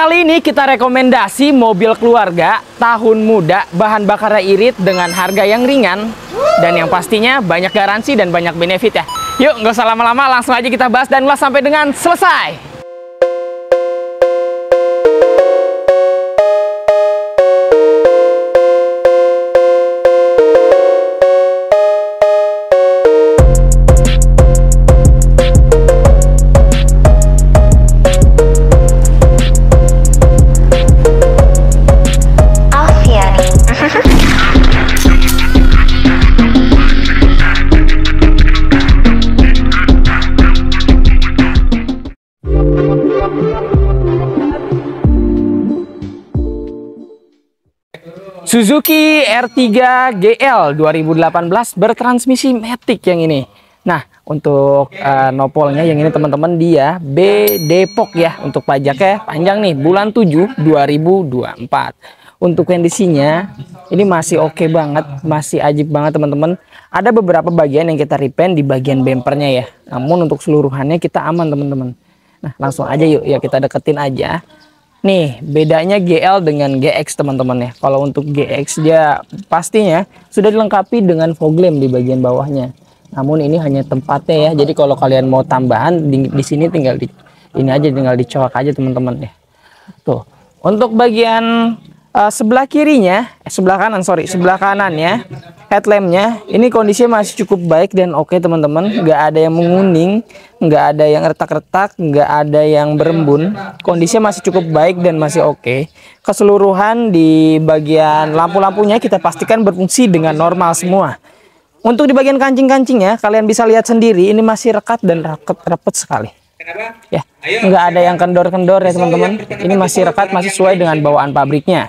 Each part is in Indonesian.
Kali ini kita rekomendasi mobil keluarga tahun muda bahan bakarnya irit dengan harga yang ringan dan yang pastinya banyak garansi dan banyak benefit ya. Yuk nggak usah lama-lama langsung aja kita bahas dan ulas sampai dengan selesai. Suzuki R3 GL 2018 bertransmisi matic yang ini. Nah, untuk uh, nopolnya yang ini teman-teman dia B Depok ya untuk pajaknya panjang nih bulan 7 2024 untuk kondisinya ini masih oke okay banget masih ajib banget teman-teman ada beberapa bagian yang kita repaint di bagian bempernya ya namun untuk seluruhannya kita aman teman-teman nah langsung aja yuk ya kita deketin aja Nih, bedanya GL dengan GX teman-teman ya. Kalau untuk GX dia pastinya sudah dilengkapi dengan fog lamp di bagian bawahnya. Namun ini hanya tempatnya ya. Jadi kalau kalian mau tambahan di, di sini tinggal di ini aja tinggal dicoak aja teman-teman ya. Tuh. Untuk bagian uh, sebelah kirinya, eh, sebelah kanan sorry, sebelah kanannya headlampnya ini kondisinya masih cukup baik dan oke okay, teman-teman, nggak ada yang menguning, nggak ada yang retak-retak, nggak ada yang berembun, kondisinya masih cukup baik dan masih oke. Okay. Keseluruhan di bagian lampu-lampunya kita pastikan berfungsi dengan normal semua. Untuk di bagian kancing-kancingnya, kalian bisa lihat sendiri, ini masih rekat dan rapet-rapet sekali. Kenapa? Ya. Ayo, nggak ada yang kendor-kendor ya teman-teman. Ini masih rekat, masih sesuai dengan bawaan pabriknya.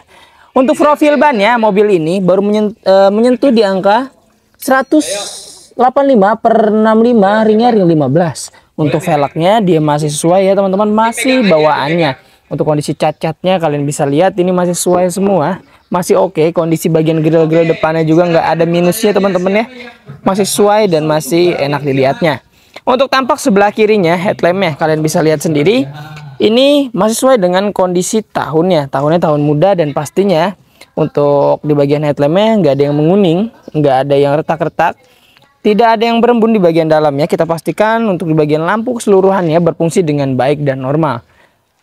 Untuk profil ban ya mobil ini baru eh, menyentuh di angka 185 per 65 iya, ringnya iya. ring 15. Untuk velgnya dia masih sesuai ya teman-teman, masih bawaannya. Untuk kondisi cacatnya kalian bisa lihat ini masih sesuai semua masih oke okay. kondisi bagian grill-grill depannya juga nggak ada minusnya teman-teman ya masih sesuai dan masih enak dilihatnya untuk tampak sebelah kirinya headlampnya kalian bisa lihat sendiri. Ini masih sesuai dengan kondisi tahunnya. Tahunnya tahun muda dan pastinya untuk di bagian headlampnya nggak ada yang menguning, nggak ada yang retak-retak. Tidak ada yang berembun di bagian dalamnya. Kita pastikan untuk di bagian lampu keseluruhannya berfungsi dengan baik dan normal.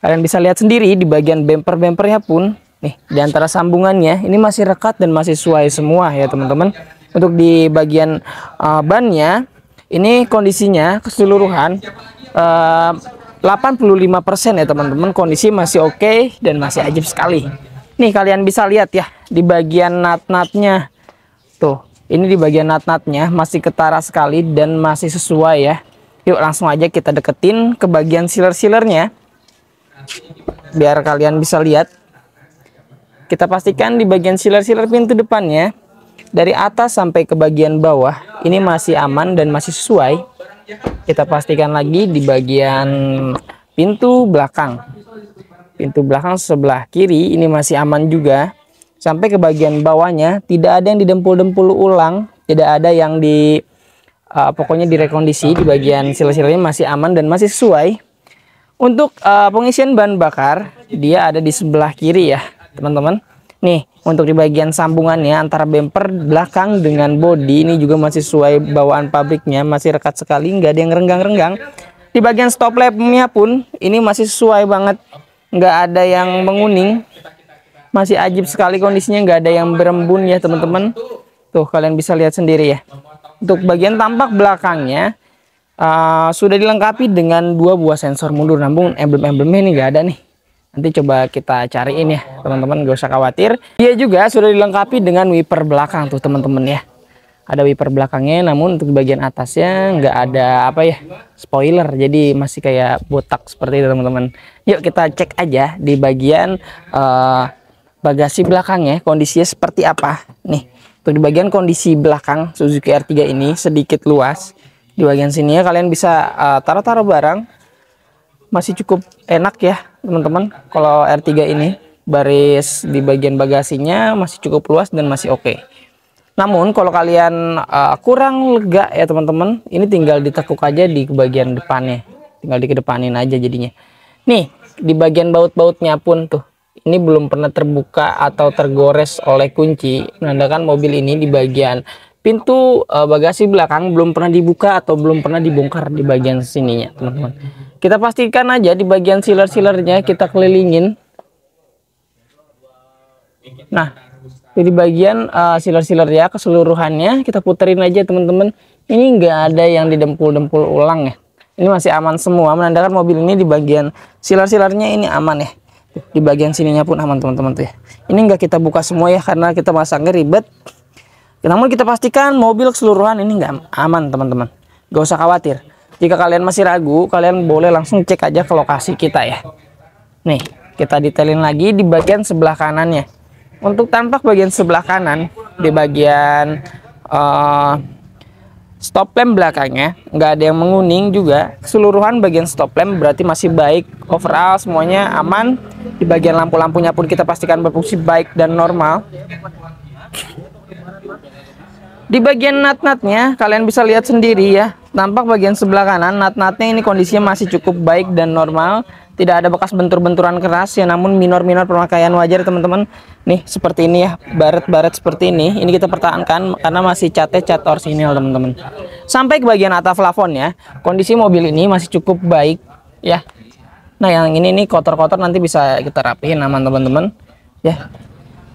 Kalian bisa lihat sendiri di bagian bumper-bumpernya pun nih di antara sambungannya ini masih rekat dan masih sesuai semua ya teman-teman. Untuk di bagian uh, bannya ini kondisinya keseluruhan eh, 85% ya teman-teman kondisi masih oke okay dan masih ajib sekali. Nih kalian bisa lihat ya di bagian nat-natnya. Tuh, ini di bagian nat-natnya masih ketara sekali dan masih sesuai ya. Yuk langsung aja kita deketin ke bagian sealer-sealernya. Biar kalian bisa lihat. Kita pastikan di bagian sealer-sealer pintu depannya dari atas sampai ke bagian bawah ini masih aman dan masih sesuai kita pastikan lagi di bagian pintu belakang pintu belakang sebelah kiri ini masih aman juga sampai ke bagian bawahnya tidak ada yang didempul-dempul ulang tidak ada yang di uh, pokoknya direkondisi di bagian sila-silanya masih aman dan masih sesuai untuk uh, pengisian bahan bakar dia ada di sebelah kiri ya teman-teman nih untuk di bagian sambungannya antara bumper belakang dengan bodi ini juga masih sesuai bawaan pabriknya, masih rekat sekali, nggak ada yang renggang-renggang. Di bagian stop lampnya pun ini masih sesuai banget, nggak ada yang menguning. Masih ajib sekali kondisinya, nggak ada yang berembun ya teman-teman. Tuh kalian bisa lihat sendiri ya. Untuk bagian tampak belakangnya uh, sudah dilengkapi dengan dua buah sensor mundur, namun emblem-emblemnya ini nggak ada nih Nanti coba kita cariin ya, teman-teman, gak usah khawatir. Dia juga sudah dilengkapi dengan wiper belakang tuh, teman-teman ya. Ada wiper belakangnya, namun untuk bagian atasnya nggak ada apa ya, spoiler. Jadi masih kayak botak seperti itu, teman-teman. Yuk kita cek aja di bagian uh, bagasi belakangnya, kondisinya seperti apa. Nih, untuk di bagian kondisi belakang Suzuki R3 ini sedikit luas. Di bagian sini ya kalian bisa eh, taruh-taruh taruh -taruh barang. Masih cukup enak ya teman-teman kalau R3 ini baris di bagian bagasinya masih cukup luas dan masih oke okay. namun kalau kalian uh, kurang lega ya teman-teman ini tinggal ditekuk aja di bagian depannya tinggal di dikedepanin aja jadinya nih di bagian baut-bautnya pun tuh ini belum pernah terbuka atau tergores oleh kunci menandakan mobil ini di bagian pintu uh, bagasi belakang belum pernah dibuka atau belum pernah dibongkar di bagian sininya teman-teman kita pastikan aja di bagian sealer-sealernya kita kelilingin nah jadi bagian uh, eh, sealer-sealer ya keseluruhannya kita puterin aja teman-teman ini nggak ada yang didempul-dempul ulang ya ini masih aman semua menandakan mobil ini di bagian siler-silernya ini aman ya di bagian sininya pun aman teman-teman tuh ya ini nggak kita buka semua ya karena kita masangnya ribet Ya, namun kita pastikan mobil keseluruhan ini nggak aman teman-teman. Gak usah khawatir. Jika kalian masih ragu, kalian boleh langsung cek aja ke lokasi kita ya. Nih, kita detailin lagi di bagian sebelah kanannya. Untuk tampak bagian sebelah kanan, di bagian uh, stop lamp belakangnya, nggak ada yang menguning juga. Keseluruhan bagian stop lamp berarti masih baik. Overall semuanya aman. Di bagian lampu-lampunya pun kita pastikan berfungsi baik dan normal. Di bagian nat-natnya, kalian bisa lihat sendiri ya. Tampak bagian sebelah kanan, nat-natnya ini kondisinya masih cukup baik dan normal. Tidak ada bekas bentur-benturan keras ya, namun minor-minor pemakaian wajar teman-teman. Nih, seperti ini ya, baret-baret seperti ini. Ini kita pertahankan karena masih catnya cat orsinil teman-teman. Sampai ke bagian atas plafon ya. Kondisi mobil ini masih cukup baik ya. Nah, yang ini nih kotor-kotor nanti bisa kita rapihin aman teman-teman. Ya,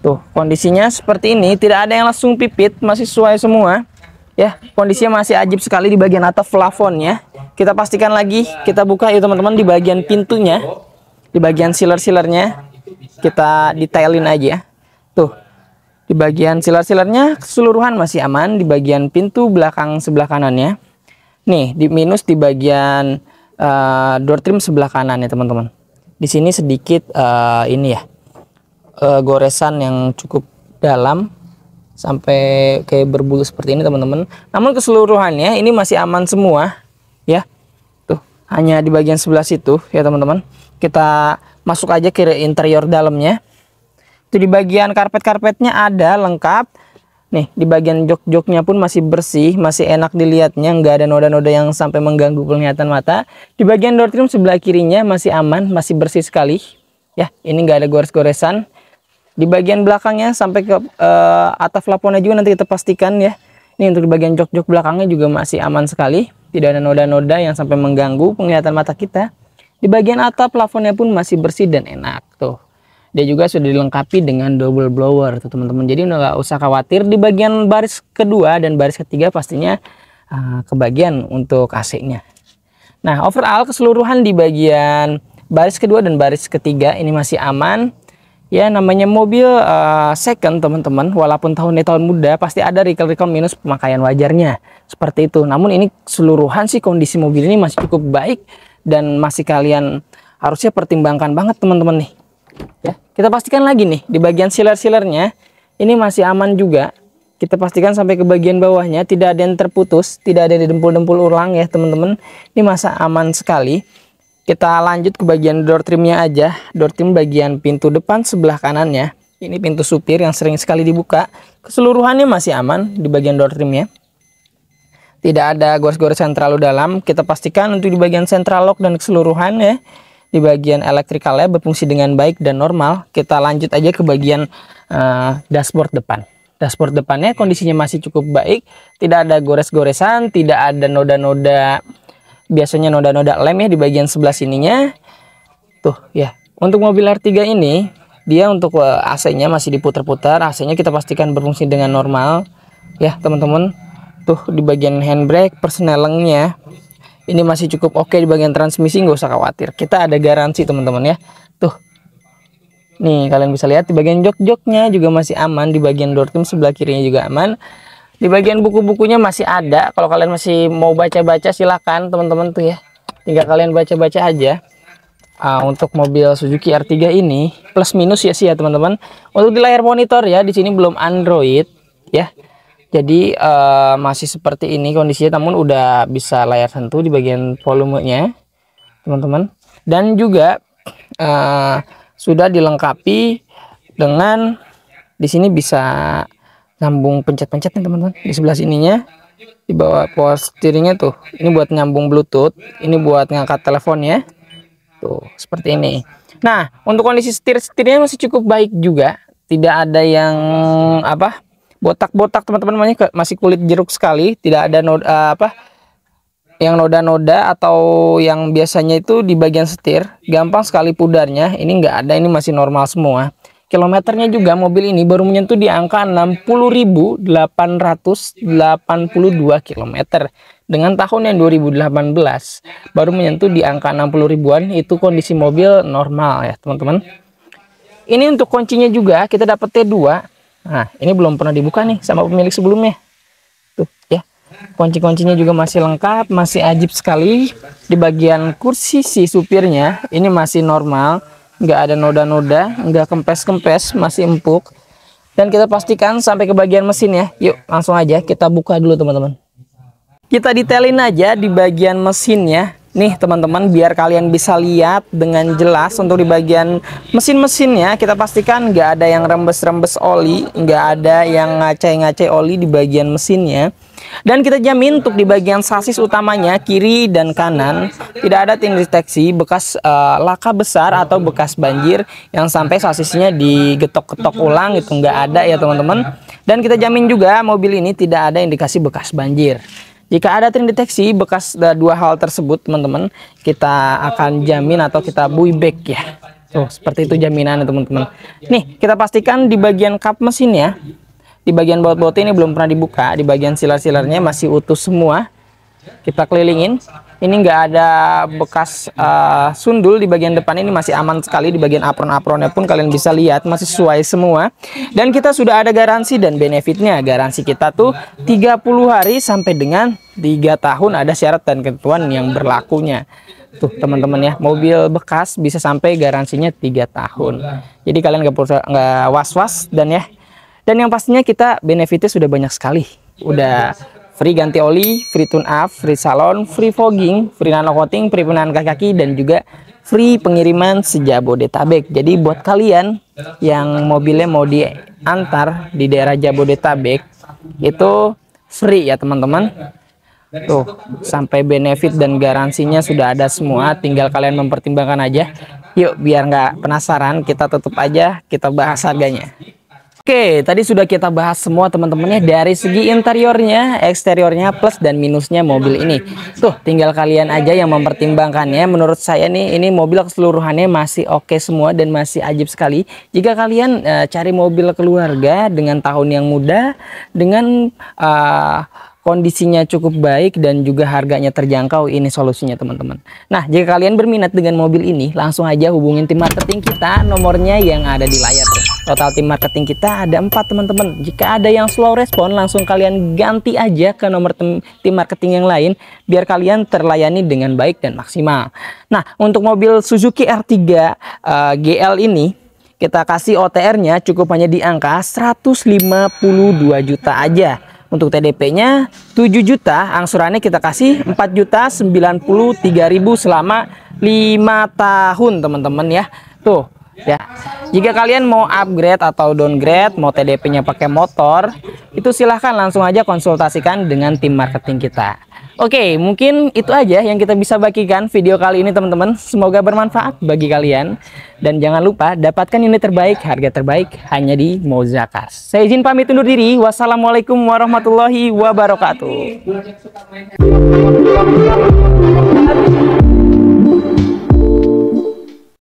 Tuh, kondisinya seperti ini, tidak ada yang langsung pipit, masih sesuai semua. Ya, kondisinya masih ajib sekali di bagian atap plafonnya. Kita pastikan lagi, kita buka ya teman-teman di bagian pintunya. Di bagian sealer-sealernya. kita detailin aja. Ya. Tuh, di bagian sealer-sealernya keseluruhan masih aman, di bagian pintu belakang sebelah kanannya. Nih, di minus di bagian uh, door trim sebelah kanan ya teman-teman. Di sini sedikit uh, ini ya, uh, goresan yang cukup dalam sampai kayak berbulu seperti ini teman-teman. Namun keseluruhannya ini masih aman semua ya. Tuh, hanya di bagian sebelah situ ya teman-teman. Kita masuk aja ke interior dalamnya. Itu di bagian karpet-karpetnya ada lengkap. Nih, di bagian jok-joknya pun masih bersih, masih enak dilihatnya, nggak ada noda-noda yang sampai mengganggu penglihatan mata. Di bagian door trim sebelah kirinya masih aman, masih bersih sekali. Ya, ini nggak ada gores-goresan di bagian belakangnya sampai ke uh, eh, atap plafonnya juga nanti kita pastikan ya ini untuk di bagian jok-jok belakangnya juga masih aman sekali tidak ada noda-noda yang sampai mengganggu penglihatan mata kita di bagian atap plafonnya pun masih bersih dan enak tuh dia juga sudah dilengkapi dengan double blower tuh teman-teman jadi nggak usah khawatir di bagian baris kedua dan baris ketiga pastinya uh, kebagian untuk AC-nya nah overall keseluruhan di bagian baris kedua dan baris ketiga ini masih aman ya namanya mobil uh, second teman-teman walaupun tahunnya tahun muda pasti ada recall-recall minus pemakaian wajarnya seperti itu namun ini seluruhan sih kondisi mobil ini masih cukup baik dan masih kalian harusnya pertimbangkan banget teman-teman nih ya kita pastikan lagi nih di bagian siler-silernya ini masih aman juga kita pastikan sampai ke bagian bawahnya tidak ada yang terputus tidak ada yang didempul-dempul ulang ya teman-teman ini masa aman sekali kita lanjut ke bagian door trimnya aja. Door trim bagian pintu depan sebelah kanannya. Ini pintu supir yang sering sekali dibuka. Keseluruhannya masih aman di bagian door trimnya. Tidak ada gores-goresan terlalu dalam. Kita pastikan untuk di bagian central lock dan keseluruhannya di bagian elektrikalnya berfungsi dengan baik dan normal. Kita lanjut aja ke bagian uh, dashboard depan. Dashboard depannya kondisinya masih cukup baik, tidak ada gores-goresan, tidak ada noda-noda biasanya noda-noda lem ya di bagian sebelah sininya. Tuh ya. Untuk mobil R3 ini dia untuk eh, AC-nya masih diputar-putar. AC-nya kita pastikan berfungsi dengan normal ya, teman-teman. Tuh di bagian handbrake persnelengnya ini masih cukup oke di bagian transmisi nggak usah khawatir. Kita ada garansi teman-teman ya. Tuh. Nih kalian bisa lihat di bagian jok-joknya juga masih aman, di bagian door trim sebelah kirinya juga aman di bagian buku-bukunya masih ada kalau kalian masih mau baca-baca silahkan teman-teman tuh ya tinggal kalian baca-baca aja uh, untuk mobil Suzuki R3 ini plus minus ya sih ya teman-teman untuk di layar monitor ya di sini belum Android ya jadi uh, masih seperti ini kondisinya namun udah bisa layar sentuh di bagian volumenya teman-teman dan juga uh, sudah dilengkapi dengan di sini bisa nyambung pencet-pencet teman-teman di sebelah sininya di bawah power steeringnya tuh ini buat nyambung bluetooth ini buat ngangkat telepon ya tuh seperti ini nah untuk kondisi setir setirnya masih cukup baik juga tidak ada yang apa botak-botak teman-teman masih kulit jeruk sekali tidak ada noda eh, apa yang noda-noda atau yang biasanya itu di bagian setir gampang sekali pudarnya ini enggak ada ini masih normal semua Kilometernya juga mobil ini baru menyentuh di angka 60.882 km. Dengan tahun yang 2018 baru menyentuh di angka 60 ribuan itu kondisi mobil normal ya teman-teman. Ini untuk kuncinya juga kita dapat T2. Nah ini belum pernah dibuka nih sama pemilik sebelumnya. Tuh ya kunci-kuncinya juga masih lengkap masih ajib sekali. Di bagian kursi si supirnya ini masih normal nggak ada noda-noda nggak kempes-kempes masih empuk dan kita pastikan sampai ke bagian mesin ya yuk langsung aja kita buka dulu teman-teman kita detailin aja di bagian mesin ya nih teman-teman biar kalian bisa lihat dengan jelas untuk di bagian mesin-mesinnya kita pastikan nggak ada yang rembes-rembes oli nggak ada yang ngacai-ngacai oli di bagian mesinnya dan kita jamin untuk di bagian sasis utamanya kiri dan kanan tidak ada deteksi bekas uh, laka besar atau bekas banjir yang sampai sasisnya digetok-getok ulang itu nggak ada ya teman-teman. Dan kita jamin juga mobil ini tidak ada indikasi bekas banjir. Jika ada deteksi bekas eh, dua hal tersebut teman-teman kita akan jamin atau kita buy back ya. Tuh, seperti itu jaminannya teman-teman. Nih, kita pastikan di bagian kap ya. Di bagian baut-baut ini belum pernah dibuka, di bagian silar-silarnya masih utuh semua. Kita kelilingin. Ini nggak ada bekas uh, sundul di bagian depan ini masih aman sekali. Di bagian apron-apronnya pun kalian bisa lihat masih sesuai semua. Dan kita sudah ada garansi dan benefitnya. Garansi kita tuh 30 hari sampai dengan 3 tahun ada syarat dan ketentuan yang berlakunya tuh teman-teman ya mobil bekas bisa sampai garansinya 3 tahun jadi kalian nggak nggak was-was dan ya dan yang pastinya kita benefitnya sudah banyak sekali. Udah free ganti oli, free tune up, free salon, free fogging, free nano coating, free penahan kaki-kaki dan juga free pengiriman sejak sejabodetabek. Jadi buat kalian yang mobilnya mau diantar di daerah Jabodetabek itu free ya teman-teman. Tuh, sampai benefit dan garansinya sudah ada semua, tinggal kalian mempertimbangkan aja. Yuk, biar nggak penasaran, kita tutup aja, kita bahas harganya. Oke, tadi sudah kita bahas semua teman teman ya dari segi interiornya, eksteriornya, plus dan minusnya mobil ini. Tuh, tinggal kalian aja yang mempertimbangkannya. Menurut saya nih, ini mobil keseluruhannya masih oke okay semua dan masih ajib sekali. Jika kalian uh, cari mobil keluarga dengan tahun yang muda, dengan Uh, kondisinya cukup baik dan juga harganya terjangkau ini solusinya teman-teman nah jika kalian berminat dengan mobil ini langsung aja hubungin tim marketing kita nomornya yang ada di layar Total tim marketing kita ada empat teman-teman. Jika ada yang slow respon, langsung kalian ganti aja ke nomor tim marketing yang lain biar kalian terlayani dengan baik dan maksimal. Nah, untuk mobil Suzuki R3 uh, eh, GL ini kita kasih OTR-nya cukup hanya di angka 152 juta aja. Untuk TDP-nya 7 juta, angsurannya kita kasih 4 juta 93 ribu selama 5 tahun teman-teman ya. Tuh, ya. Jika kalian mau upgrade atau downgrade, mau TDP-nya pakai motor, itu silahkan langsung aja konsultasikan dengan tim marketing kita. Oke, mungkin itu aja yang kita bisa bagikan video kali ini teman-teman. Semoga bermanfaat bagi kalian. Dan jangan lupa dapatkan unit terbaik, harga terbaik hanya di Mozakas. Saya izin pamit undur diri. Wassalamualaikum warahmatullahi wabarakatuh.